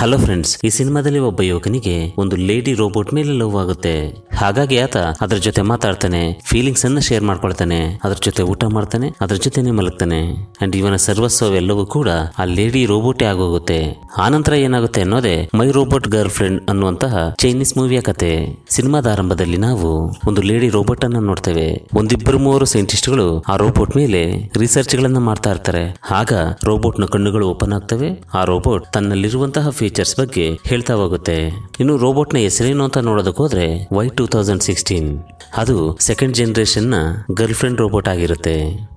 hello friends ಈ ಸಿನಿಮಾದಲ್ಲಿ ಒಬ್ಬ ಯುವಕನಿಗೆ ಒಂದು ಲೇಡಿ ರೋಬೋಟ್ ಮೇಲೆ ಲವ್ ಆಗುತ್ತೆ ಹಾಗಾಗಿ ಆತ ಅದ್ರ ಜೊತೆ ಮಾತಾಡ್ತಾನೆ ಫೀಲಿಂಗ್ಸ್ ಅನ್ನ ಶೇರ್ ಮಾಡ್ಕೊಳ್ತಾನೆ ಅದ್ರ ಜೊತೆ ಊಟ ಮಾಡ್ತಾನೆ ಅದ್ರ ಜೊತೆನೆ ಮಲಗ್ತಾನೆ ಅಂಡ್ ಇವನ ಸರ್ವಸ್ವ ಎಲ್ಲವೂ ಕೂಡ ಆ ಲೇಡಿ ರೋಬೋಟೇ ಆಗೋಗುತ್ತೆ ಆನಂತರ ಏನಾಗುತ್ತೆ ಅನ್ನೋದೇ ಮೈ ರೋಬೋಟ್ ಗರ್ಲ್ ಫ್ರೆಂಡ್ ಅನ್ನುವಂತಹ ಚೈನೀಸ್ ಮೂವಿಯ ಕತೆ ಸಿನಿಮಾದ ಆರಂಭದಲ್ಲಿ ನಾವು ಒಂದು ಲೇಡಿ ರೋಬೋಟ್ ಅನ್ನ ನೋಡ್ತೇವೆ ಒಂದಿಬ್ಬರು ಮೂವರು ಸೈಂಟಿಸ್ಟ್ ಗಳು ಆ ರೋಬೋಟ್ ಮೇಲೆ ರಿಸರ್ಚ್ ಗಳನ್ನ ಮಾಡ್ತಾ ಇರ್ತಾರೆ ಆಗ ರೋಬೋಟ್ ನ ಕಣ್ಣುಗಳು ಓಪನ್ ಆಗ್ತವೆ ಆ ರೋಬೋಟ್ ತನ್ನಲ್ಲಿರುವಂತಹ ಫೀಚರ್ಸ್ ಬಗ್ಗೆ ಹೇಳ್ತಾ ಹೋಗುತ್ತೆ ಇನ್ನು ರೋಬೋಟ್ ನ ಹೆಸರೇನು ಅಂತ ನೋಡೋದಕ್ಕೆ ಹೋದ್ರೆ ವೈ ಟೂ ತೌಸಂಡ್ ಸಿಕ್ಸ್ಟೀನ್ ಅದು ಸೆಕೆಂಡ್ ನ ಗರ್ಲ್ ಫ್ರೆಂಡ್ ರೋಬೋಟ್ ಆಗಿರುತ್ತೆ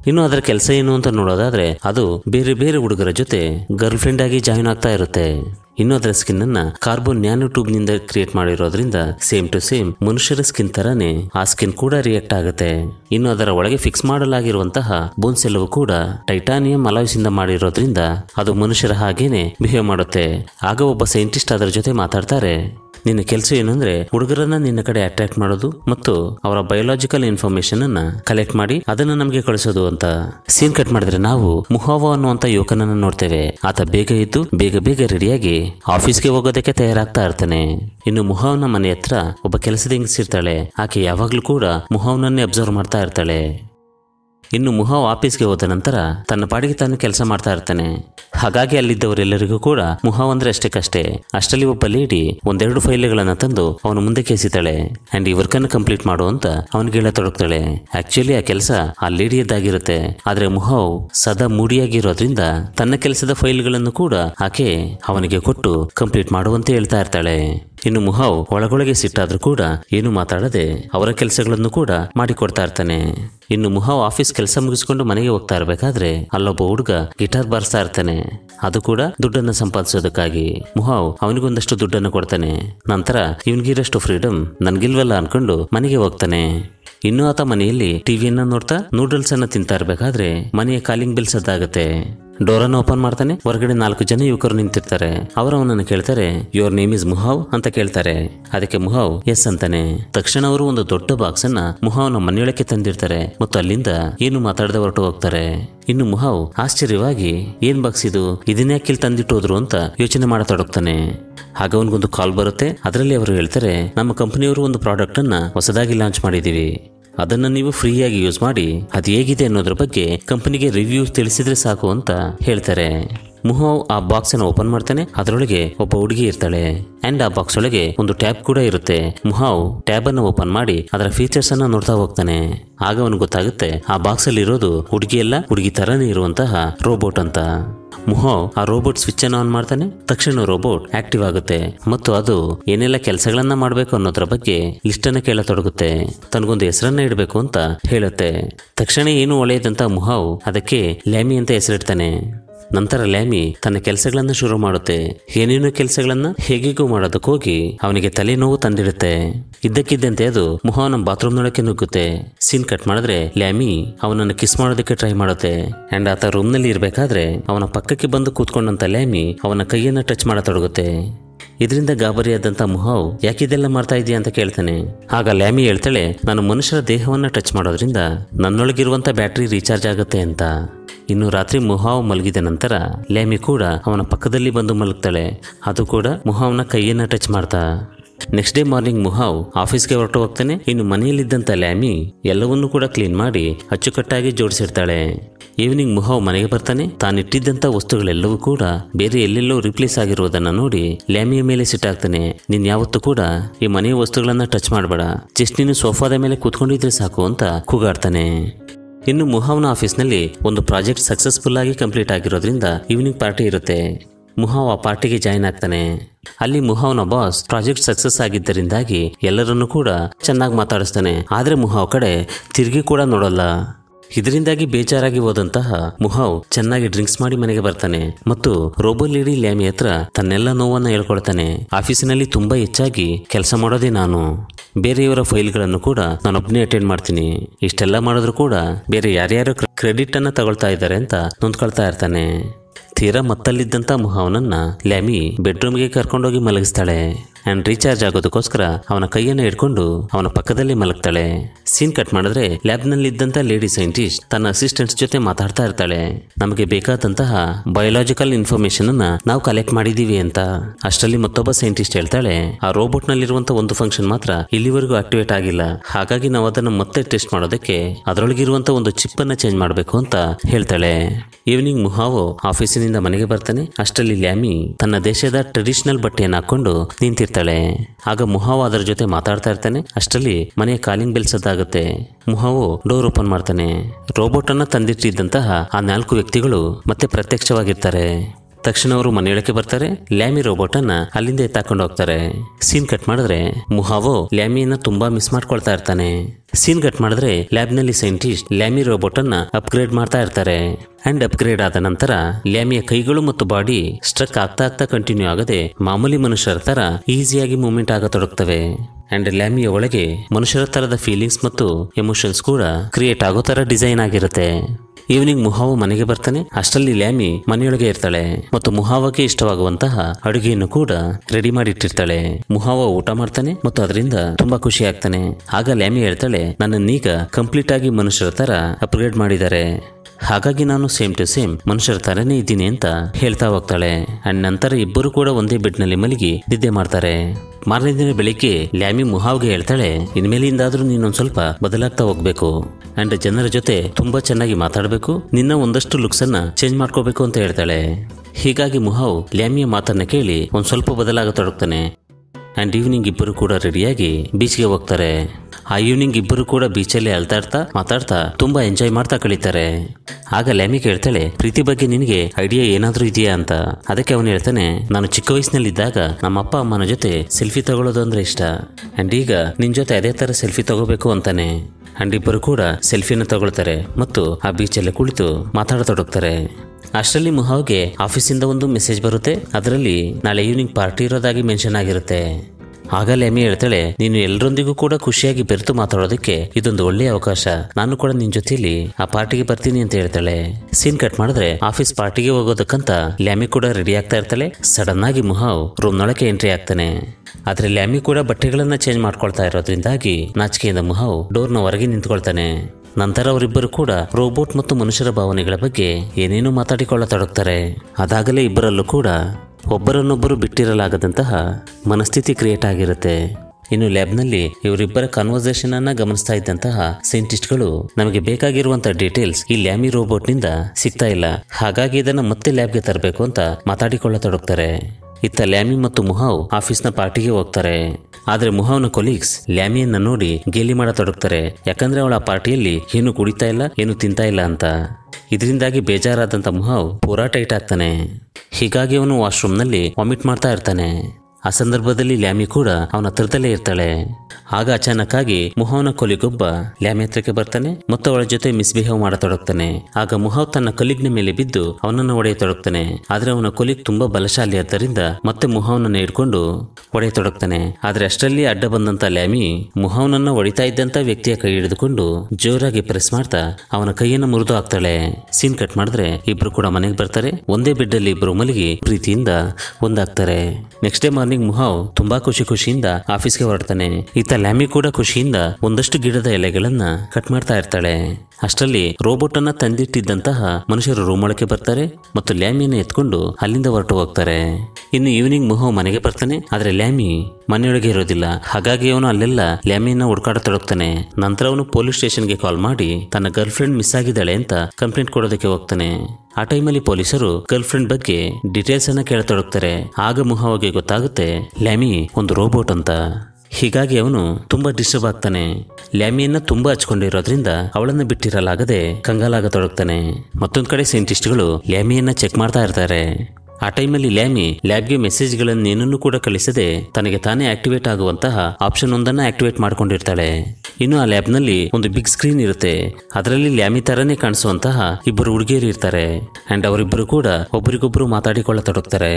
ಇನ್ನು ಅದರ ಕೆಲಸ ಏನು ಅಂತ ನೋಡೋದಾದ್ರೆ ಅದು ಬೇರೆ ಬೇರೆ ಹುಡುಗರ ಜೊತೆ ಗರ್ಲ್ ಫ್ರೆಂಡ್ ಆಗಿ ಜಾಯಿನ್ ಆಗ್ತಾ ಇರುತ್ತೆ ಇನ್ನು ಅದರ ಸ್ಕಿನ್ ಅನ್ನ ಕಾರ್ಬನ್ ನ್ಯಾನೋ ಟ್ಯೂಬ್ ನಿಂದ ಕ್ರಿಯೇಟ್ ಮಾಡಿರೋದ್ರಿಂದ ಸೇಮ್ ಟು ಸೇಮ್ ಮನುಷ್ಯರ ಸ್ಕಿನ್ ತರಾನೇ ಆ ಸ್ಕಿನ್ ಕೂಡ ರಿಯಾಕ್ಟ್ ಆಗುತ್ತೆ ಇನ್ನು ಅದರ ಒಳಗೆ ಫಿಕ್ಸ್ ಮಾಡಲಾಗಿರುವಂತಹ ಬೋನ್ಸ್ ಎಲ್ಲವೂ ಕೂಡ ಟೈಟಾನಿಯಂ ಅಲಾಯ್ಸ್ ಇಂದ ಮಾಡಿರೋದ್ರಿಂದ ಅದು ಮನುಷ್ಯರ ಹಾಗೇನೆ ಬಿಹೇವ್ ಮಾಡುತ್ತೆ ಆಗ ಒಬ್ಬ ಸೈಂಟಿಸ್ಟ್ ಅದರ ಜೊತೆ ಮಾತಾಡ್ತಾರೆ ನಿನ್ನ ಕೆಲಸ ಏನಂದ್ರೆ ಹುಡುಗರನ್ನ ನಿನ್ನ ಕಡೆ ಅಟ್ರಾಕ್ಟ್ ಮಾಡೋದು ಮತ್ತು ಅವರ ಬಯೋಲಾಜಿಕಲ್ ಇನ್ಫಾರ್ಮೇಶನ್ ಅನ್ನ ಕಲೆಕ್ಟ್ ಮಾಡಿ ಅದನ್ನ ನಮಗೆ ಕಳಿಸೋದು ಅಂತ ಸೀನ್ ಕಟ್ ಮಾಡಿದ್ರೆ ನಾವು ಮುಹಾವ ಅನ್ನುವಂತ ಯುವಕನನ್ನ ನೋಡ್ತೇವೆ ಆತ ಬೇಗ ಇದ್ದು ಬೇಗ ಬೇಗ ರೆಡಿಯಾಗಿ ಆಫೀಸ್ಗೆ ಹೋಗೋದಕ್ಕೆ ತಯಾರಾಗ್ತಾ ಇರ್ತಾನೆ ಇನ್ನು ಮುಹಾವ್ನ ಮನೆ ಹತ್ರ ಒಬ್ಬ ಕೆಲಸದ ಹೆಂಗಸಿರ್ತಾಳೆ ಆಕೆ ಯಾವಾಗ್ಲೂ ಕೂಡ ಮುಹಾವ್ನನ್ನೇ ಅಬ್ಸರ್ವ್ ಮಾಡ್ತಾ ಇರ್ತಾಳೆ ಇನ್ನು ಮುಹ ಆಫೀಸ್ಗೆ ಹೋದ ನಂತರ ತನ್ನ ಪಾಡಿಗೆ ತಾನು ಕೆಲಸ ಮಾಡ್ತಾ ಇರ್ತಾನೆ ಹಾಗಾಗಿ ಅಲ್ಲಿದ್ದವರೆಲ್ಲರಿಗೂ ಕೂಡ ಮುಹ ಅಂದ್ರೆ ಅಷ್ಟಕ್ಕಷ್ಟೇ ಅಷ್ಟಲ್ಲಿ ಒಬ್ಬ ಲೇಡಿ ಒಂದೆರಡು ಫೈಲ್ಗಳನ್ನ ತಂದು ಅವನು ಮುಂದೆ ಕೇಸಿತಾಳೆ ಅಂಡ್ ಈ ವರ್ಕ್ ಅನ್ನು ಕಂಪ್ಲೀಟ್ ಮಾಡು ಅಂತ ಅವನಿಗೆ ತೊಡಗ್ತಾಳೆ ಆಕ್ಚುಲಿ ಆ ಕೆಲಸ ಆ ಲೇಡಿಯದ್ದಾಗಿರುತ್ತೆ ಆದ್ರೆ ಮುಹಾವ್ ಸದಾ ಮೂಡಿಯಾಗಿರೋದ್ರಿಂದ ತನ್ನ ಕೆಲಸದ ಫೈಲ್ಗಳನ್ನು ಕೂಡ ಆಕೆ ಅವನಿಗೆ ಕೊಟ್ಟು ಕಂಪ್ಲೀಟ್ ಮಾಡುವಂತೆ ಹೇಳ್ತಾ ಇರ್ತಾಳೆ ಇನ್ನು ಮುಹಾವ್ ಒಳಗೊಳಗೆ ಸಿಟ್ಟಾದ್ರೂ ಕೂಡ ಏನು ಮಾತಾಡದೆ ಅವರ ಕೆಲಸಗಳನ್ನು ಕೂಡ ಮಾಡಿಕೊಡ್ತಾ ಇರ್ತಾನೆ ಇನ್ನು ಮುಹಾವ್ ಆಫೀಸ್ ಕೆಲಸ ಮುಗಿಸ್ಕೊಂಡು ಮನೆಗೆ ಹೋಗ್ತಾ ಇರಬೇಕಾದ್ರೆ ಅಲ್ಲೊಬ್ಬ ಹುಡುಗ ಗಿಟಾರ್ ಬಾರಿಸ್ತಾ ಇರ್ತಾನೆ ಅದು ಕೂಡ ದುಡ್ಡನ್ನು ಸಂಪಾದಿಸೋದಕ್ಕಾಗಿ ಮುಹಾವ್ ಅವನಿಗೊಂದಷ್ಟು ದುಡ್ಡನ್ನು ಕೊಡ್ತಾನೆ ನಂತರ ಇವನಿಗಿರಷ್ಟು ಫ್ರೀಡಮ್ ನನ್ಗಿಲ್ವಲ್ಲ ಅನ್ಕೊಂಡು ಮನೆಗೆ ಹೋಗ್ತಾನೆ ಇನ್ನು ಆತ ಮನೆಯಲ್ಲಿ ಟಿವಿಯನ್ನ ನೋಡ್ತಾ ನೂಡಲ್ಸ್ ಅನ್ನ ತಿಂತಾ ಇರಬೇಕಾದ್ರೆ ಮನೆಯ ಕಾಲಿಂಗ್ ಬಿಲ್ ಅನ್ನು ಓಪನ್ ಮಾಡ್ತಾನೆ ಹೊರಗಡೆ ನಾಲ್ಕು ಜನ ಯುವಕರು ನಿಂತಿರ್ತಾರೆ ಅವರು ಅವನನ್ನು ಕೇಳ್ತಾರೆ ಯುವರ್ ನೇಮ್ ಇಸ್ ಮುಹಾವ್ ಅಂತ ಕೇಳ್ತಾರೆ ಅದಕ್ಕೆ ಮುಹಾವ್ ಎಸ್ ಅಂತಾನೆ ತಕ್ಷಣ ಅವರು ಒಂದು ದೊಡ್ಡ ಬಾಕ್ಸ್ ಅನ್ನ ಮುಹಾವ್ನ ಮನೆಯೊಳಕ್ಕೆ ತಂದಿರ್ತಾರೆ ಮತ್ತು ಅಲ್ಲಿಂದ ಏನು ಮಾತಾಡದ ಹೊರಟು ಹೋಗ್ತಾರೆ ಇನ್ನು ಮುಹಾವ್ ಆಶ್ಚರ್ಯವಾಗಿ ಏನ್ ಬಾಕ್ಸ್ ಇದು ಇದನ್ನೇ ಇಲ್ಲಿ ತಂದಿಟ್ಟು ಹೋದ್ರು ಅಂತ ಯೋಚನೆ ಮಾಡತೊಡಗ್ತಾನೆ ಹಾಗೆ ಅವನಿಗೊಂದು ಕಾಲ್ ಬರುತ್ತೆ ಅದರಲ್ಲಿ ಅವರು ಹೇಳ್ತಾರೆ ನಮ್ಮ ಕಂಪನಿಯವರು ಒಂದು ಪ್ರಾಡಕ್ಟ್ ಅನ್ನ ಹೊಸದಾಗಿ ಲಾಂಚ್ ಮಾಡಿದೀವಿ ಅದನ್ನು ನೀವು ಫ್ರೀಯಾಗಿ ಯೂಸ್ ಮಾಡಿ ಅದು ಹೇಗಿದೆ ಅನ್ನೋದ್ರ ಬಗ್ಗೆ ಕಂಪನಿಗೆ ರಿವ್ಯೂ ತಿಳಿಸಿದ್ರೆ ಸಾಕು ಅಂತ ಹೇಳ್ತಾರೆ ಮುಹಾವ್ ಆ ಬಾಕ್ಸ್ ಅನ್ನು ಓಪನ್ ಮಾಡ್ತಾನೆ ಅದರೊಳಗೆ ಒಬ್ಬ ಹುಡುಗಿ ಇರ್ತಾಳೆ ಅಂಡ್ ಆ ಬಾಕ್ಸ್ ಒಳಗೆ ಒಂದು ಟ್ಯಾಬ್ ಕೂಡ ಇರುತ್ತೆ ಮುಹಾವ್ ಟ್ಯಾಬ್ ಅನ್ನು ಓಪನ್ ಮಾಡಿ ಅದರ ಫೀಚರ್ಸ್ ಅನ್ನ ನೋಡ್ತಾ ಹೋಗ್ತಾನೆ ಆಗ ಅವನು ಗೊತ್ತಾಗುತ್ತೆ ಆ ಬಾಕ್ಸ್ ಅಲ್ಲಿ ಇರೋದು ಎಲ್ಲ ಹುಡುಗಿ ತರನೇ ಇರುವಂತಹ ರೋಬೋಟ್ ಅಂತ ಮುಹಾವ್ ಆ ರೋಬೋಟ್ ಸ್ವಿಚ್ ಅನ್ನು ಆನ್ ಮಾಡ್ತಾನೆ ತಕ್ಷಣ ರೋಬೋಟ್ ಆಕ್ಟಿವ್ ಆಗುತ್ತೆ ಮತ್ತು ಅದು ಏನೆಲ್ಲ ಕೆಲಸಗಳನ್ನ ಮಾಡಬೇಕು ಅನ್ನೋದ್ರ ಬಗ್ಗೆ ಲಿಸ್ಟ್ ಅನ್ನ ಕೇಳತೊಡಗುತ್ತೆ ತನಗೊಂದು ಹೆಸರನ್ನ ಇಡಬೇಕು ಅಂತ ಹೇಳುತ್ತೆ ತಕ್ಷಣ ಏನು ಒಳ್ಳೆಯದಂತ ಮುಹಾವ್ ಅದಕ್ಕೆ ಲ್ಯಾಮಿ ಅಂತ ಹೆಸರಿಡ್ತಾನೆ ನಂತರ ಲ್ಯಾಮಿ ತನ್ನ ಕೆಲಸಗಳನ್ನು ಶುರು ಮಾಡುತ್ತೆ ಏನೇನು ಕೆಲಸಗಳನ್ನು ಹೇಗಿಗೂ ಮಾಡೋದಕ್ಕೋಗಿ ಅವನಿಗೆ ತಲೆನೋವು ತಂದಿಡುತ್ತೆ ಇದ್ದಕ್ಕಿದ್ದಂತೆ ಅದು ಮುಹ ನಮ್ಮ ಬಾತ್ರೂಮ್ನೊಳಕ್ಕೆ ನುಗ್ಗುತ್ತೆ ಸೀನ್ ಕಟ್ ಮಾಡಿದ್ರೆ ಲ್ಯಾಮಿ ಅವನನ್ನು ಕಿಸ್ ಮಾಡೋದಕ್ಕೆ ಟ್ರೈ ಮಾಡುತ್ತೆ ಅಂಡ್ ಆತ ರೂಮ್ ನಲ್ಲಿ ಇರಬೇಕಾದ್ರೆ ಅವನ ಪಕ್ಕಕ್ಕೆ ಬಂದು ಕೂತ್ಕೊಂಡಂತ ಲ್ಯಾಮಿ ಅವನ ಕೈಯನ್ನು ಟಚ್ ಮಾಡತೊಡಗುತ್ತೆ ಇದರಿಂದ ಗಾಬರಿಯಾದಂಥ ಮುಹಾವ್ ಯಾಕಿದೆಲ್ಲ ಮಾಡ್ತಾ ಇದೆಯಾ ಅಂತ ಕೇಳ್ತಾನೆ ಆಗ ಲ್ಯಾಮಿ ಹೇಳ್ತಾಳೆ ನಾನು ಮನುಷ್ಯರ ದೇಹವನ್ನು ಟಚ್ ಮಾಡೋದ್ರಿಂದ ನನ್ನೊಳಗಿರುವಂಥ ಬ್ಯಾಟ್ರಿ ರೀಚಾರ್ಜ್ ಆಗುತ್ತೆ ಅಂತ ಇನ್ನು ರಾತ್ರಿ ಮುಹಾವ್ ಮಲಗಿದ ನಂತರ ಲ್ಯಾಮಿ ಕೂಡ ಅವನ ಪಕ್ಕದಲ್ಲಿ ಬಂದು ಮಲಗ್ತಾಳೆ ಅದು ಕೂಡ ಮುಹಾವ್ನ ಕೈಯನ್ನ ಟಚ್ ಮಾಡ್ತಾ ನೆಕ್ಸ್ಟ್ ಡೇ ಮಾರ್ನಿಂಗ್ ಮುಹಾವ್ ಆಫೀಸ್ಗೆ ಹೊರಟು ಹೋಗ್ತಾನೆ ಇನ್ನು ಮನೆಯಲ್ಲಿದ್ದಂಥ ಲ್ಯಾಮಿ ಎಲ್ಲವನ್ನೂ ಕೂಡ ಕ್ಲೀನ್ ಮಾಡಿ ಅಚ್ಚುಕಟ್ಟಾಗಿ ಜೋಡಿಸಿರ್ತಾಳೆ ಈವ್ನಿಂಗ್ ಮುಹಾವ್ ಮನೆಗೆ ಬರ್ತಾನೆ ತಾನಿಟ್ಟಿದ್ದಂಥ ವಸ್ತುಗಳೆಲ್ಲವೂ ಕೂಡ ಬೇರೆ ಎಲ್ಲೆಲ್ಲೋ ರಿಪ್ಲೇಸ್ ಆಗಿರುವುದನ್ನು ನೋಡಿ ಲ್ಯಾಮಿಯ ಮೇಲೆ ಸಿಟ್ಟಾಗ್ತಾನೆ ನೀನ್ ಯಾವತ್ತೂ ಕೂಡ ಈ ಮನೆಯ ವಸ್ತುಗಳನ್ನ ಟಚ್ ಮಾಡಬೇಡ ಜಸ್ಟ್ ನೀನು ಸೋಫಾದ ಮೇಲೆ ಕೂತ್ಕೊಂಡಿದ್ರೆ ಸಾಕು ಅಂತ ಕೂಗಾಡ್ತಾನೆ ಇನ್ನು ಮುಹಾವ್ನ ಆಫೀಸ್ನಲ್ಲಿ ಒಂದು ಪ್ರಾಜೆಕ್ಟ್ ಸಕ್ಸಸ್ಫುಲ್ ಆಗಿ ಕಂಪ್ಲೀಟ್ ಆಗಿರೋದ್ರಿಂದ ಈವ್ನಿಂಗ್ ಪಾರ್ಟಿ ಇರುತ್ತೆ ಮುಹಾವ್ ಆ ಪಾರ್ಟಿಗೆ ಜಾಯಿನ್ ಆಗ್ತಾನೆ ಅಲ್ಲಿ ಮುಹಾವ್ನ ಬಾಸ್ ಪ್ರಾಜೆಕ್ಟ್ ಸಕ್ಸಸ್ ಆಗಿದ್ದರಿಂದಾಗಿ ಎಲ್ಲರನ್ನೂ ಕೂಡ ಚೆನ್ನಾಗಿ ಮಾತಾಡಿಸ್ತಾನೆ ಆದರೆ ಮುಹಾವ್ ಕಡೆ ತಿರುಗಿ ಕೂಡ ನೋಡಲ್ಲ ಇದರಿಂದಾಗಿ ಬೇಜಾರಾಗಿ ಹೋದಂತಹ ಮುಹಾವ್ ಚೆನ್ನಾಗಿ ಡ್ರಿಂಕ್ಸ್ ಮಾಡಿ ಮನೆಗೆ ಬರ್ತಾನೆ ಮತ್ತು ರೋಬೋ ಲೇಡಿ ಲ್ಯಾಮಿ ಹತ್ರ ತನ್ನೆಲ್ಲ ನೋವನ್ನು ಹೇಳ್ಕೊಳ್ತಾನೆ ಆಫೀಸಿನಲ್ಲಿ ತುಂಬಾ ಹೆಚ್ಚಾಗಿ ಕೆಲಸ ಮಾಡೋದೇ ನಾನು ಬೇರೆಯವರ ಫೈಲ್ಗಳನ್ನು ಕೂಡ ನಾನೊಬ್ಬನೇ ಅಟೆಂಡ್ ಮಾಡ್ತೀನಿ ಇಷ್ಟೆಲ್ಲ ಮಾಡಿದ್ರು ಕೂಡ ಬೇರೆ ಯಾರ್ಯಾರು ಕ್ರೆಡಿಟ್ ಅನ್ನು ತಗೊಳ್ತಾ ಇದ್ದಾರೆ ಅಂತ ನೊಂದ್ಕೊಳ್ತಾ ಇರ್ತಾನೆ ತೀರಾ ಮತ್ತಲ್ಲಿದ್ದಂಥ ಮೊಹಾವನನ್ನ ಲ್ಯಾಮಿ ಬೆಡ್ರೂಮ್ಗೆ ಕರ್ಕೊಂಡೋಗಿ ಮಲಗಿಸ್ತಾಳೆ ಅಂಡ್ ರೀಚಾರ್ಜ್ ಆಗೋದಕ್ಕೋಸ್ಕರ ಅವನ ಕೈಯನ್ನು ಹಿಡ್ಕೊಂಡು ಅವನ ಪಕ್ಕದಲ್ಲಿ ಮಲಗ್ತಾಳೆ ಸೀನ್ ಕಟ್ ಮಾಡಿದ್ರೆ ಇದ್ದಂತ ಲೇಡಿ ಸೈಂಟಿಸ್ಟ್ ತನ್ನ ಅಸಿಸ್ಟೆಂಟ್ಸ್ ಜೊತೆ ಮಾತಾಡ್ತಾ ಇರ್ತಾಳೆ ನಮಗೆ ಬೇಕಾದಂತಹ ಬಯೋಲಾಜಿಕಲ್ ಇನ್ಫಾರ್ಮೇಶನ್ ಅನ್ನ ನಾವು ಕಲೆಕ್ಟ್ ಮಾಡಿದೀವಿ ಅಂತ ಅಷ್ಟರಲ್ಲಿ ಮತ್ತೊಬ್ಬ ಸೈಂಟಿಸ್ಟ್ ಹೇಳ್ತಾಳೆ ಆ ರೋಬೋಟ್ ನಲ್ಲಿರುವಂತಹ ಒಂದು ಫಂಕ್ಷನ್ ಮಾತ್ರ ಇಲ್ಲಿವರೆಗೂ ಆಕ್ಟಿವೇಟ್ ಆಗಿಲ್ಲ ಹಾಗಾಗಿ ನಾವು ಅದನ್ನು ಮತ್ತೆ ಟೆಸ್ಟ್ ಮಾಡೋದಕ್ಕೆ ಅದರೊಳಗಿರುವಂತಹ ಒಂದು ಚಿಪ್ ಅನ್ನ ಚೇಂಜ್ ಮಾಡಬೇಕು ಅಂತ ಹೇಳ್ತಾಳೆ ಈವ್ನಿಂಗ್ ಮುಹಾವೋ ಆಫೀಸಿನಿಂದ ಮನೆಗೆ ಬರ್ತಾನೆ ಅಷ್ಟರಲ್ಲಿ ಲ್ಯಾಮಿ ತನ್ನ ದೇಶದ ಟ್ರೆಡಿಷನಲ್ ಬಟ್ಟೆಯನ್ನು ಹಾಕೊಂಡು ನಿಂತಿರ್ತಾನೆ ಇರ್ತಾಳೆ ಆಗ ಮುಹಾವು ಅದರ ಜೊತೆ ಮಾತಾಡ್ತಾ ಇರ್ತಾನೆ ಅಷ್ಟರಲ್ಲಿ ಮನೆಯ ಕಾಲಿಂಗ್ ಬೆಲ್ ಸದ್ದಾಗುತ್ತೆ ಮುಹಾವು ಡೋರ್ ಓಪನ್ ಮಾಡ್ತಾನೆ ರೋಬೋಟ್ ಅನ್ನ ತಂದಿಟ್ಟಿದ್ದಂತಹ ಆ ನಾಲ್ಕು ವ್ಯಕ್ತಿಗಳು ಮತ್ತೆ ಪ್ರತ್ಯಕ್ಷವಾಗಿರ್ತಾರೆ ತಕ್ಷಣ ಅವರು ಮನೆಯೊಳಕ್ಕೆ ಬರ್ತಾರೆ ಲ್ಯಾಮಿ ರೋಬೋಟ್ ಅನ್ನ ಅಲ್ಲಿಂದ ಹೋಗ್ತಾರೆ ಸೀನ್ ಕಟ್ ಮಾಡಿದ್ರೆ ಮುಹಾವೋ ಲ್ಯಾಮಿಯನ್ನ ತುಂಬಾ ಮಿಸ್ ಮಾಡ್ಕೊಳ್ತಾ ಇರ್ತಾನೆ ಸೀನ್ ಕಟ್ ಮಾಡಿದ್ರೆ ಲ್ಯಾಬ್ ನಲ್ಲಿ ಸೈಂಟಿಸ್ಟ್ ಲ್ಯಾಮಿ ರೋಬೋಟ್ ಅನ್ನ ಅಪ್ಗ್ರೇಡ್ ಮಾಡ್ತಾ ಇರ್ತಾರೆ ಅಂಡ್ ಅಪ್ಗ್ರೇಡ್ ಆದ ನಂತರ ಲ್ಯಾಮಿಯ ಕೈಗಳು ಮತ್ತು ಬಾಡಿ ಸ್ಟ್ರಕ್ ಆಗ್ತಾ ಆಗ್ತಾ ಕಂಟಿನ್ಯೂ ಆಗದೆ ಮಾಮೂಲಿ ಮನುಷ್ಯರ ತರ ಈಸಿಯಾಗಿ ಮೂವ್ಮೆಂಟ್ ಆಗತೊಡಗ್ತವೆ ಅಂಡ್ ಲ್ಯಾಮಿಯ ಒಳಗೆ ಮನುಷ್ಯರ ತರದ ಫೀಲಿಂಗ್ಸ್ ಮತ್ತು ಎಮೋಷನ್ಸ್ ಕೂಡ ಕ್ರಿಯೇಟ್ ಆಗೋ ತರ ಡಿಸೈನ್ ಆಗಿರುತ್ತೆ ಈವ್ನಿಂಗ್ ಮುಹಾವ ಮನೆಗೆ ಬರ್ತಾನೆ ಅಷ್ಟರಲ್ಲಿ ಲ್ಯಾಮಿ ಮನೆಯೊಳಗೆ ಇರ್ತಾಳೆ ಮತ್ತು ಮುಹಾವಕ್ಕೆ ಇಷ್ಟವಾಗುವಂತಹ ಅಡುಗೆಯನ್ನು ಕೂಡ ರೆಡಿ ಮಾಡಿಟ್ಟಿರ್ತಾಳೆ ಮುಹಾವ ಊಟ ಮಾಡ್ತಾನೆ ಮತ್ತು ಅದರಿಂದ ತುಂಬಾ ಖುಷಿ ಆಗ್ತಾನೆ ಆಗ ಲ್ಯಾಮಿ ಹೇಳ್ತಾಳೆ ನನ್ನನ್ನೀಗ ಕಂಪ್ಲೀಟ್ ಆಗಿ ಮನುಷ್ಯರ ತರ ಅಪ್ಗ್ರೇಡ್ ಮಾಡಿದ್ದಾರೆ ಹಾಗಾಗಿ ನಾನು ಸೇಮ್ ಟು ಸೇಮ್ ಮನುಷ್ಯರ ತರನೇ ಇದ್ದೀನಿ ಅಂತ ಹೇಳ್ತಾ ಹೋಗ್ತಾಳೆ ಅಂಡ್ ನಂತರ ಇಬ್ಬರು ಕೂಡ ಒಂದೇ ಬೆಡ್ನಲ್ಲಿ ಮಲಗಿ ನಿದ್ದೆ ಮಾಡ್ತಾರೆ ಮಾರನೇ ದಿನ ಬೆಳಿಗ್ಗೆ ಲ್ಯಾಮಿ ಮುಹಾವ್ಗೆ ಹೇಳ್ತಾಳೆ ಇನ್ಮೇಲಿಂದಾದ್ರೂ ನೀನೊಂದ್ ಸ್ವಲ್ಪ ಬದಲಾಗ್ತಾ ಹೋಗ್ಬೇಕು ಅಂಡ್ ಜನರ ಜೊತೆ ತುಂಬಾ ಚೆನ್ನಾಗಿ ಮಾತಾಡಬೇಕು ನಿನ್ನ ಒಂದಷ್ಟು ಲುಕ್ಸ್ ಅನ್ನ ಚೇಂಜ್ ಮಾಡ್ಕೋಬೇಕು ಅಂತ ಹೇಳ್ತಾಳೆ ಹೀಗಾಗಿ ಮುಹಾವ್ ಲ್ಯಾಮಿಯ ಮಾತನ್ನ ಕೇಳಿ ಒಂದ್ ಸ್ವಲ್ಪ ಬದಲಾಗತೊಡಗ್ತಾನೆ ಆ್ಯಂಡ್ ಈವ್ನಿಂಗ್ ಇಬ್ಬರು ಕೂಡ ರೆಡಿಯಾಗಿ ಬೀಚ್ಗೆ ಹೋಗ್ತಾರೆ ಆ ಈವ್ನಿಂಗ್ ಇಬ್ಬರು ಕೂಡ ಬೀಚಲ್ಲಿ ಅಳ್ತಾಡ್ತಾ ಮಾತಾಡ್ತಾ ತುಂಬಾ ಎಂಜಾಯ್ ಮಾಡ್ತಾ ಕಳೀತಾರೆ ಆಗ ಲ್ಯಾಮಿ ಹೇಳ್ತಾಳೆ ಪ್ರೀತಿ ಬಗ್ಗೆ ನಿನಗೆ ಐಡಿಯಾ ಏನಾದರೂ ಇದೆಯಾ ಅಂತ ಅದಕ್ಕೆ ಅವನು ಹೇಳ್ತಾನೆ ನಾನು ಚಿಕ್ಕ ವಯಸ್ಸಿನಲ್ಲಿದ್ದಾಗ ನಮ್ಮ ಅಪ್ಪ ಅಮ್ಮನ ಜೊತೆ ಸೆಲ್ಫಿ ತಗೊಳ್ಳೋದು ಅಂದ್ರೆ ಇಷ್ಟ ಆ್ಯಂಡ್ ಈಗ ನಿನ್ನ ಜೊತೆ ಅದೇ ಥರ ಸೆಲ್ಫಿ ತಗೋಬೇಕು ಅಂತಾನೆ ಆ್ಯಂಡ್ ಇಬ್ಬರು ಕೂಡ ಸೆಲ್ಫಿನ ತಗೊಳ್ತಾರೆ ಮತ್ತು ಆ ಬೀಚಲ್ಲೇ ಕುಳಿತು ಮಾತಾಡತೊಡಗ್ತಾರೆ ಅಷ್ಟರಲ್ಲಿ ಮುಹಾವ್ಗೆ ಆಫೀಸಿಂದ ಒಂದು ಮೆಸೇಜ್ ಬರುತ್ತೆ ಅದರಲ್ಲಿ ನಾಳೆ ಈವ್ನಿಂಗ್ ಪಾರ್ಟಿ ಇರೋದಾಗಿ ಮೆನ್ಷನ್ ಆಗಿರುತ್ತೆ ಆಗ ಲ್ಯಾಮಿ ಹೇಳ್ತಾಳೆ ನೀನು ಎಲ್ಲರೊಂದಿಗೂ ಕೂಡ ಖುಷಿಯಾಗಿ ಬೆರೆತು ಮಾತಾಡೋದಕ್ಕೆ ಇದೊಂದು ಒಳ್ಳೆಯ ಅವಕಾಶ ನಾನು ಕೂಡ ನಿನ್ ಜೊತೆಯಲ್ಲಿ ಆ ಪಾರ್ಟಿಗೆ ಬರ್ತೀನಿ ಅಂತ ಹೇಳ್ತಾಳೆ ಸೀನ್ ಕಟ್ ಮಾಡಿದ್ರೆ ಆಫೀಸ್ ಪಾರ್ಟಿಗೆ ಹೋಗೋದಕ್ಕಂತ ಲ್ಯಾಮಿ ಕೂಡ ರೆಡಿ ಆಗ್ತಾ ಇರ್ತಾಳೆ ಸಡನ್ ಆಗಿ ಮುಹಾವ್ ರೂಮ್ನೊಳಗೆ ಎಂಟ್ರಿ ಆಗ್ತಾನೆ ಆದ್ರೆ ಲ್ಯಾಮಿ ಕೂಡ ಬಟ್ಟೆಗಳನ್ನ ಚೇಂಜ್ ಮಾಡ್ಕೊಳ್ತಾ ಇರೋದ್ರಿಂದಾಗಿ ನಾಚಿಕೆಯಿಂದ ಮುಹಾವ್ ಡೋರ್ನ ಹೊರಗೆ ನಿಂತ್ಕೊಳ್ತಾನೆ ನಂತರ ಅವರಿಬ್ಬರು ಕೂಡ ರೋಬೋಟ್ ಮತ್ತು ಮನುಷ್ಯರ ಭಾವನೆಗಳ ಬಗ್ಗೆ ಏನೇನೋ ಮಾತಾಡಿಕೊಳ್ಳತೊಡಗ್ತಾರೆ ಅದಾಗಲೇ ಇಬ್ಬರಲ್ಲೂ ಕೂಡ ಒಬ್ಬರನ್ನೊಬ್ಬರು ಬಿಟ್ಟಿರಲಾಗದಂತಹ ಮನಸ್ಥಿತಿ ಕ್ರಿಯೇಟ್ ಆಗಿರುತ್ತೆ ಇನ್ನು ಲ್ಯಾಬ್ನಲ್ಲಿ ಇವರಿಬ್ಬರ ಕನ್ವರ್ಸೇಷನ್ ಅನ್ನ ಗಮನಿಸ್ತಾ ಇದ್ದಂತಹ ಸೈಂಟಿಸ್ಟ್ಗಳು ನಮಗೆ ಬೇಕಾಗಿರುವಂತಹ ಡೀಟೇಲ್ಸ್ ಈ ಲ್ಯಾಮಿ ರೋಬೋಟ್ ನಿಂದ ಸಿಗ್ತಾ ಇಲ್ಲ ಹಾಗಾಗಿ ಇದನ್ನ ಮತ್ತೆ ಲ್ಯಾಬ್ಗೆ ತರಬೇಕು ಅಂತ ಮಾತಾಡಿಕೊಳ್ಳತೊಡಗ್ತಾರೆ ಇತ್ತ ಲ್ಯಾಮಿ ಮತ್ತು ಮುಹಾವ್ ಆಫೀಸ್ನ ಪಾರ್ಟಿಗೆ ಹೋಗ್ತಾರೆ ಆದ್ರೆ ಮುಹಾವ್ನ ಕೊಲೀಗ್ಸ್ ಲ್ಯಾಮಿಯನ್ನ ನೋಡಿ ಗೇಲಿ ಮಾಡತೊಡಗ್ತಾರೆ ಯಾಕಂದ್ರೆ ಅವಳ ಪಾರ್ಟಿಯಲ್ಲಿ ಏನು ಕುಡಿತಾ ಇಲ್ಲ ಏನು ತಿಂತಾ ಇಲ್ಲ ಅಂತ ಇದರಿಂದಾಗಿ ಬೇಜಾರಾದಂತ ಮುಹಾವ್ ಪೂರಾ ಟೈಟ್ ಆಗ್ತಾನೆ ಹೀಗಾಗಿ ಅವನು ವಾಶ್ರೂಮ್ನಲ್ಲಿ ವಾಮಿಟ್ ಮಾಡ್ತಾ ಇರ್ತಾನೆ ಆ ಸಂದರ್ಭದಲ್ಲಿ ಲ್ಯಾಮಿ ಕೂಡ ಅವನ ಹತ್ರದಲ್ಲೇ ಇರ್ತಾಳೆ ಆಗ ಅಚಾನಕ್ಕಾಗಿ ಮುಹಾವ್ನ ಕೊಲಿಗೊಬ್ಬ ಲ್ಯಾಮಿ ಹತ್ರಕ್ಕೆ ಬರ್ತಾನೆ ಮತ್ತು ಅವಳ ಜೊತೆ ಮಿಸ್ಬಿಹೇವ್ ಮಾಡತೊಡಗ್ತಾನೆ ಆಗ ಮುಹಾವ್ ತನ್ನ ಕೊಲಿಗ್ನ ಮೇಲೆ ಬಿದ್ದು ಅವನನ್ನು ಒಡೆಯತೊಡಗ್ತಾನೆ ಆದ್ರೆ ಅವನ ಕೊಲಿಗ್ ತುಂಬಾ ಆದ್ದರಿಂದ ಮತ್ತೆ ಮುಹಾವ್ನನ್ನು ಹಿಡ್ಕೊಂಡು ಒಡೆಯತೊಡಗ್ತಾನೆ ಆದ್ರೆ ಅಷ್ಟರಲ್ಲಿ ಅಡ್ಡ ಬಂದಂತ ಲ್ಯಾಮಿ ಮುಹಾವ್ನನ್ನ ಒಡಿತಾ ಇದ್ದಂತ ವ್ಯಕ್ತಿಯ ಕೈ ಹಿಡಿದುಕೊಂಡು ಜೋರಾಗಿ ಪ್ರೆಸ್ ಮಾಡ್ತಾ ಅವನ ಕೈಯನ್ನು ಮುರಿದು ಹಾಕ್ತಾಳೆ ಸೀನ್ ಕಟ್ ಮಾಡಿದ್ರೆ ಇಬ್ರು ಕೂಡ ಮನೆಗೆ ಬರ್ತಾರೆ ಒಂದೇ ಬೆಡ್ಡಲ್ಲಿ ಇಬ್ರು ಮಲಗಿ ಪ್ರೀತಿಯಿಂದ ಒಂದಾಗ್ತಾರೆ ನೆಕ್ಸ್ಟ್ ಡೇ ಮಾರ್ನಿಂಗ್ ಮುಹಾವ್ ತುಂಬಾ ಖುಷಿ ಖುಷಿಯಿಂದ ಆಫೀಸ್ಗೆ ಹೊರಡ್ತಾನೆ ಇತ್ತ ಲ್ಯಾಮಿ ಕೂಡ ಖುಷಿಯಿಂದ ಒಂದಷ್ಟು ಗಿಡದ ಎಲೆಗಳನ್ನ ಕಟ್ ಮಾಡ್ತಾ ಇರ್ತಾಳೆ ಅಷ್ಟರಲ್ಲಿ ರೋಬೋಟ್ ಅನ್ನ ತಂದಿಟ್ಟಿದ್ದಂತಹ ಮನುಷ್ಯರು ರೂಮ್ ಒಳಕ್ಕೆ ಬರ್ತಾರೆ ಮತ್ತು ಲ್ಯಾಮಿಯನ್ನು ಎತ್ಕೊಂಡು ಅಲ್ಲಿಂದ ಹೊರಟು ಹೋಗ್ತಾರೆ ಇನ್ನು ಈವ್ನಿಂಗ್ ಮುಹಾವ್ ಮನೆಗೆ ಬರ್ತಾನೆ ಆದ್ರೆ ಲ್ಯಾಮಿ ಮನೆಯೊಳಗೆ ಇರೋದಿಲ್ಲ ಹಾಗಾಗಿ ಅವನು ಅಲ್ಲೆಲ್ಲ ಲ್ಯಾಮಿನ ಹುಡುಕಾಟ ತೊಡಗ್ತಾನೆ ನಂತರ ಅವನು ಪೊಲೀಸ್ ಸ್ಟೇಷನ್ಗೆ ಕಾಲ್ ಮಾಡಿ ತನ್ನ ಗರ್ಲ್ ಫ್ರೆಂಡ್ ಮಿಸ್ ಆಗಿದ್ದಾಳೆ ಅಂತ ಕಂಪ್ಲೇಂಟ್ ಕೊಡೋದಕ್ಕೆ ಹೋಗ್ತಾನೆ ಆ ಟೈಮಲ್ಲಿ ಪೊಲೀಸರು ಗರ್ಲ್ ಫ್ರೆಂಡ್ ಬಗ್ಗೆ ಡೀಟೇಲ್ಸ್ ಅನ್ನ ಕೇಳತೊಡಗ್ತಾರೆ ಆಗ ಮುಹವಾಗಿ ಗೊತ್ತಾಗುತ್ತೆ ಲ್ಯಾಮಿ ಒಂದು ರೋಬೋಟ್ ಅಂತ ಹೀಗಾಗಿ ಅವನು ತುಂಬಾ ಡಿಸ್ಟರ್ಬ್ ಆಗ್ತಾನೆ ಲ್ಯಾಮಿಯನ್ನ ತುಂಬಾ ಹಚ್ಕೊಂಡಿರೋದ್ರಿಂದ ಅವಳನ್ನು ಬಿಟ್ಟಿರಲಾಗದೆ ಕಂಗಾಲಾಗತೊಡಗ್ತಾನೆ ಮತ್ತೊಂದು ಕಡೆ ಸೈಂಟಿಸ್ಟ್ಗಳು ಲ್ಯಾಮಿಯನ್ನ ಚೆಕ್ ಮಾಡ್ತಾ ಇರ್ತಾರೆ ಆ ಟೈಮಲ್ಲಿ ಲ್ಯಾಮಿ ಲ್ಯಾಬ್ಗೆ ಮೆಸೇಜ್ಗಳನ್ನೇನನ್ನು ಕೂಡ ಕಳಿಸದೆ ತನಗೆ ತಾನೇ ಆಕ್ಟಿವೇಟ್ ಆಗುವಂತಹ ಆಪ್ಷನ್ ಒಂದನ್ನು ಆಕ್ಟಿವೇಟ್ ಮಾಡ್ಕೊಂಡಿರ್ತಾಳೆ ಇನ್ನು ಆ ಲ್ಯಾಬ್ನಲ್ಲಿ ಒಂದು ಬಿಗ್ ಸ್ಕ್ರೀನ್ ಇರುತ್ತೆ ಅದರಲ್ಲಿ ಲ್ಯಾಮಿ ತರನೇ ಕಾಣಿಸುವಂತಹ ಇಬ್ಬರು ಹುಡುಗಿಯರು ಇರ್ತಾರೆ ಅಂಡ್ ಅವರಿಬ್ಬರು ಕೂಡ ಒಬ್ಬರಿಗೊಬ್ಬರು ಮಾತಾಡಿಕೊಳ್ಳತೊಡಗ್ತಾರೆ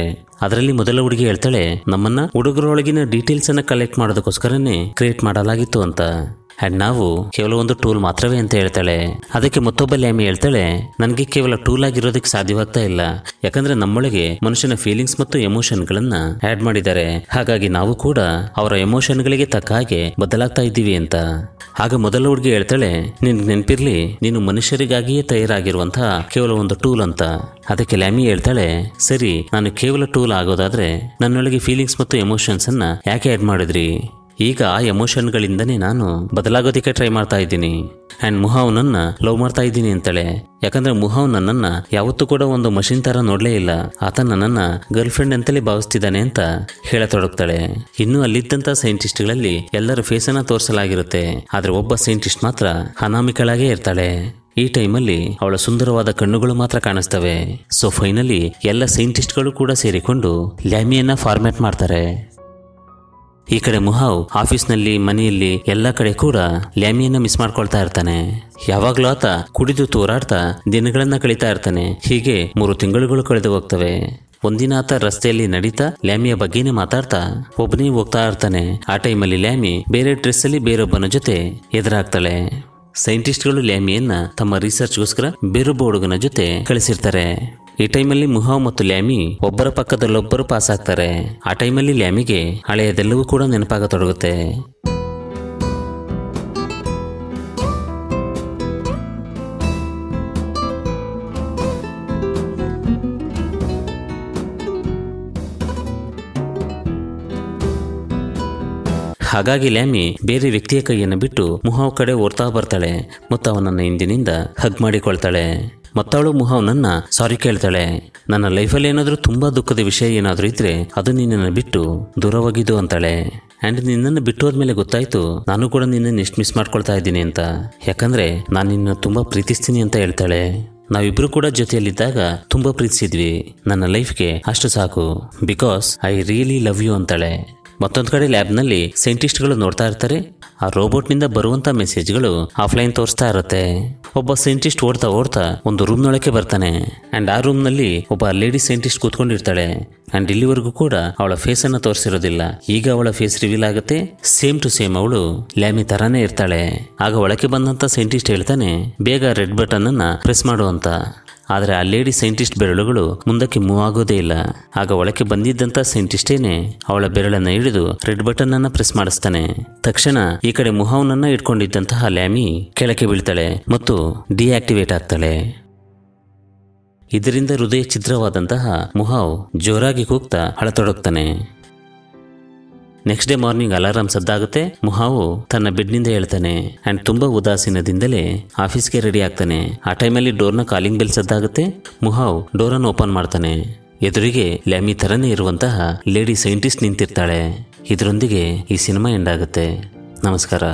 ಅದರಲ್ಲಿ ಮೊದಲ ಹುಡುಗಿ ಹೇಳ್ತಾಳೆ ನಮ್ಮನ್ನ ಹುಡುಗರೊಳಗಿನ ಡೀಟೇಲ್ಸ್ ಅನ್ನ ಕಲೆಕ್ಟ್ ಮಾಡೋದಕ್ಕೋಸ್ಕರನೇ ಕ್ರಿಯೇಟ್ ಮಾಡಲಾಗಿತ್ತು ಅಂತ ಆ್ಯಂಡ್ ನಾವು ಕೇವಲ ಒಂದು ಟೂಲ್ ಮಾತ್ರವೇ ಅಂತ ಹೇಳ್ತಾಳೆ ಅದಕ್ಕೆ ಮತ್ತೊಬ್ಬ ಲ್ಯಾಮಿ ಹೇಳ್ತಾಳೆ ನನಗೆ ಕೇವಲ ಟೂಲ್ ಆಗಿರೋದಕ್ಕೆ ಸಾಧ್ಯವಾಗ್ತಾ ಇಲ್ಲ ಯಾಕಂದ್ರೆ ನಮ್ಮೊಳಗೆ ಮನುಷ್ಯನ ಫೀಲಿಂಗ್ಸ್ ಮತ್ತು ಎಮೋಷನ್ ಆ್ಯಡ್ ಆಡ್ ಮಾಡಿದ್ದಾರೆ ಹಾಗಾಗಿ ನಾವು ಕೂಡ ಅವರ ಎಮೋಷನ್ ಗಳಿಗೆ ತಕ್ಕ ಹಾಗೆ ಬದಲಾಗ್ತಾ ಇದ್ದೀವಿ ಅಂತ ಆಗ ಮೊದಲ ಹುಡುಗಿ ಹೇಳ್ತಾಳೆ ನಿನ್ಗೆ ನೆನಪಿರ್ಲಿ ನೀನು ಮನುಷ್ಯರಿಗಾಗಿಯೇ ತಯಾರಾಗಿರುವಂತಹ ಕೇವಲ ಒಂದು ಟೂಲ್ ಅಂತ ಅದಕ್ಕೆ ಲ್ಯಾಮಿ ಹೇಳ್ತಾಳೆ ಸರಿ ನಾನು ಕೇವಲ ಟೂಲ್ ಆಗೋದಾದ್ರೆ ನನ್ನೊಳಗೆ ಫೀಲಿಂಗ್ಸ್ ಮತ್ತು ಎಮೋಷನ್ಸ್ ಅನ್ನ ಯಾಕೆ ಆಡ್ ಮಾಡಿದ್ರಿ ಈಗ ಎಮೋಷನ್ಗಳಿಂದನೇ ನಾನು ಬದಲಾಗೋದಕ್ಕೆ ಟ್ರೈ ಮಾಡ್ತಾ ಇದ್ದೀನಿ ಆ್ಯಂಡ್ ನನ್ನ ಲವ್ ಮಾಡ್ತಾ ಇದ್ದೀನಿ ಅಂತಾಳೆ ಯಾಕಂದ್ರೆ ಮುಹಾವ್ ನನ್ನನ್ನು ಯಾವತ್ತೂ ಕೂಡ ಒಂದು ಮಷಿನ್ ಥರ ನೋಡಲೇ ಇಲ್ಲ ಆತ ನನ್ನ ಗರ್ಲ್ ಫ್ರೆಂಡ್ ಅಂತಲೇ ಭಾವಿಸ್ತಿದ್ದಾನೆ ಅಂತ ಹೇಳತೊಡಗ್ತಾಳೆ ಇನ್ನು ಅಲ್ಲಿದ್ದಂಥ ಸೈಂಟಿಸ್ಟ್ಗಳಲ್ಲಿ ಎಲ್ಲರ ಫೇಸನ್ನು ತೋರಿಸಲಾಗಿರುತ್ತೆ ಆದರೆ ಒಬ್ಬ ಸೈಂಟಿಸ್ಟ್ ಮಾತ್ರ ಅನಾಮಿಕಳಾಗೇ ಇರ್ತಾಳೆ ಈ ಟೈಮಲ್ಲಿ ಅವಳ ಸುಂದರವಾದ ಕಣ್ಣುಗಳು ಮಾತ್ರ ಕಾಣಿಸ್ತವೆ ಸೊ ಫೈನಲಿ ಎಲ್ಲ ಸೈಂಟಿಸ್ಟ್ಗಳು ಕೂಡ ಸೇರಿಕೊಂಡು ಲ್ಯಾಮಿಯನ್ನ ಫಾರ್ಮ್ಯಾಟ್ ಮಾಡ್ತಾರೆ ಈ ಕಡೆ ಮುಹಾವ್ ಆಫೀಸ್ನಲ್ಲಿ ಮನೆಯಲ್ಲಿ ಎಲ್ಲ ಕಡೆ ಕೂಡ ಲ್ಯಾಮಿಯನ್ನ ಮಿಸ್ ಮಾಡ್ಕೊಳ್ತಾ ಇರ್ತಾನೆ ಯಾವಾಗ್ಲೂ ಆತ ಕುಡಿದು ತೋರಾಡ್ತಾ ದಿನಗಳನ್ನ ಕಳೀತಾ ಇರ್ತಾನೆ ಹೀಗೆ ಮೂರು ತಿಂಗಳುಗಳು ಕಳೆದು ಹೋಗ್ತವೆ ಒಂದಿನ ಆತ ರಸ್ತೆಯಲ್ಲಿ ನಡೀತಾ ಲ್ಯಾಮಿಯ ಬಗ್ಗೆನೇ ಮಾತಾಡ್ತಾ ಒಬ್ಬನೇ ಹೋಗ್ತಾ ಇರ್ತಾನೆ ಆ ಟೈಮಲ್ಲಿ ಲ್ಯಾಮಿ ಬೇರೆ ಡ್ರೆಸ್ ಅಲ್ಲಿ ಬೇರೊಬ್ಬನ ಜೊತೆ ಎದುರಾಗ್ತಾಳೆ ಸೈಂಟಿಸ್ಟ್ಗಳು ಲ್ಯಾಮಿಯನ್ನ ತಮ್ಮ ರಿಸರ್ಚ್ಗೋಸ್ಕರ ಬೇರೊಬ್ಬ ಹುಡುಗನ ಜೊತೆ ಕಳಿಸಿರ್ತಾರೆ ಈ ಟೈಮಲ್ಲಿ ಮುಹಾವ್ ಮತ್ತು ಲ್ಯಾಮಿ ಒಬ್ಬರ ಪಕ್ಕದಲ್ಲೊಬ್ಬರು ಪಾಸ್ ಆಗ್ತಾರೆ ಆ ಟೈಮಲ್ಲಿ ಲ್ಯಾಮಿಗೆ ಹಳೆಯದೆಲ್ಲವೂ ಕೂಡ ನೆನಪಾಗತೊಡಗುತ್ತೆ ಹಾಗಾಗಿ ಲ್ಯಾಮಿ ಬೇರೆ ವ್ಯಕ್ತಿಯ ಕೈಯನ್ನು ಬಿಟ್ಟು ಮುಹಾವ್ ಕಡೆ ಓಡ್ತಾ ಬರ್ತಾಳೆ ಮತ್ತು ಅವನನ್ನು ಹಿಂದಿನಿಂದ ಹಗ್ ಮಾಡಿಕೊಳ್ತಾಳೆ ಮತ್ತಾಳು ನನ್ನ ಸಾರಿ ಕೇಳ್ತಾಳೆ ನನ್ನ ಲೈಫಲ್ಲಿ ಏನಾದರೂ ತುಂಬಾ ದುಃಖದ ವಿಷಯ ಏನಾದರೂ ಇದ್ರೆ ಅದು ನಿನ್ನನ್ನು ಬಿಟ್ಟು ದೂರವಾಗಿದ್ದು ಅಂತಾಳೆ ಆ್ಯಂಡ್ ನಿನ್ನನ್ನು ಬಿಟ್ಟು ಮೇಲೆ ಗೊತ್ತಾಯಿತು ನಾನು ಕೂಡ ನಿನ್ನನ್ನು ಎಷ್ಟು ಮಿಸ್ ಮಾಡ್ಕೊಳ್ತಾ ಇದ್ದೀನಿ ಅಂತ ಯಾಕಂದರೆ ನಾನು ನಿನ್ನ ತುಂಬ ಪ್ರೀತಿಸ್ತೀನಿ ಅಂತ ಹೇಳ್ತಾಳೆ ನಾವಿಬ್ಬರು ಕೂಡ ಜೊತೆಯಲ್ಲಿದ್ದಾಗ ತುಂಬ ಪ್ರೀತಿಸಿದ್ವಿ ನನ್ನ ಲೈಫ್ಗೆ ಅಷ್ಟು ಸಾಕು because I really love you ಅಂತಾಳೆ ಮತ್ತೊಂದು ಕಡೆ ಲ್ಯಾಬ್ನಲ್ಲಿ ಸೈಂಟಿಸ್ಟ್ಗಳು ನೋಡ್ತಾ ಇರ್ತಾರೆ ಆ ರೋಬೋಟ್ನಿಂದ ಬರುವಂಥ ಮೆಸೇಜ್ಗಳು ಆಫ್ಲೈನ್ ತೋರಿಸ್ತಾ ಇರುತ್ತೆ ಒಬ್ಬ ಸೈಂಟಿಸ್ಟ್ ಓಡ್ತಾ ಓಡ್ತಾ ಒಂದು ರೂಮ್ನೊಳಕ್ಕೆ ಬರ್ತಾನೆ ಆ್ಯಂಡ್ ಆ ರೂಮ್ನಲ್ಲಿ ಒಬ್ಬ ಲೇಡಿ ಸೈಂಟಿಸ್ಟ್ ಕೂತ್ಕೊಂಡಿರ್ತಾಳೆ ಆ್ಯಂಡ್ ಇಲ್ಲಿವರೆಗೂ ಕೂಡ ಅವಳ ಫೇಸನ್ನು ತೋರಿಸಿರೋದಿಲ್ಲ ಈಗ ಅವಳ ಫೇಸ್ ರಿವೀಲ್ ಆಗುತ್ತೆ ಸೇಮ್ ಟು ಸೇಮ್ ಅವಳು ಲ್ಯಾಮಿ ತರಾನೇ ಇರ್ತಾಳೆ ಆಗ ಒಳಕ್ಕೆ ಬಂದಂಥ ಸೈಂಟಿಸ್ಟ್ ಹೇಳ್ತಾನೆ ಬೇಗ ರೆಡ್ ಬಟನನ್ನು ಪ್ರೆಸ್ ಮಾಡುವಂತ ಆದರೆ ಆ ಲೇಡಿ ಸೈಂಟಿಸ್ಟ್ ಬೆರಳುಗಳು ಮುಂದಕ್ಕೆ ಮೂವ್ ಆಗೋದೇ ಇಲ್ಲ ಆಗ ಒಳಕ್ಕೆ ಬಂದಿದ್ದಂಥ ಸೈಂಟಿಸ್ಟೇನೆ ಅವಳ ಬೆರಳನ್ನು ಹಿಡಿದು ರೆಡ್ ಬಟನ್ ಅನ್ನ ಪ್ರೆಸ್ ಮಾಡಿಸ್ತಾನೆ ತಕ್ಷಣ ಈ ಕಡೆ ಮುಹಾವ್ನನ್ನ ಇಟ್ಕೊಂಡಿದ್ದಂತಹ ಲ್ಯಾಮಿ ಕೆಳಕ್ಕೆ ಬೀಳ್ತಾಳೆ ಮತ್ತು ಡಿಆಕ್ಟಿವೇಟ್ ಆಗ್ತಾಳೆ ಇದರಿಂದ ಹೃದಯ ಛಿದ್ರವಾದಂತಹ ಮುಹಾವ್ ಜೋರಾಗಿ ಕೂಗ್ತಾ ಹಳತೊಡಗ್ತಾನೆ ನೆಕ್ಸ್ಟ್ ಡೇ ಮಾರ್ನಿಂಗ್ ಅಲಾರಾಮ್ ಸದ್ದಾಗುತ್ತೆ ಮುಹಾವು ತನ್ನ ಬೆಡ್ ನಿಂದ ಹೇಳ್ತಾನೆ ಅಂಡ್ ತುಂಬಾ ಉದಾಸೀನದಿಂದಲೇ ಆಫೀಸ್ಗೆ ರೆಡಿ ಆಗ್ತಾನೆ ಆ ಟೈಮಲ್ಲಿ ಡೋರ್ನ ಕಾಲಿಂಗ್ ಬೆಲ್ ಸದ್ದಾಗುತ್ತೆ ಮುಹಾವ್ ಅನ್ನು ಓಪನ್ ಮಾಡ್ತಾನೆ ಎದುರಿಗೆ ಲ್ಯಾಮಿ ಥರನೇ ಇರುವಂತಹ ಲೇಡಿ ಸೈಂಟಿಸ್ಟ್ ನಿಂತಿರ್ತಾಳೆ ಇದರೊಂದಿಗೆ ಈ ಸಿನಿಮಾ ಎಂಡ್ ಆಗುತ್ತೆ ನಮಸ್ಕಾರ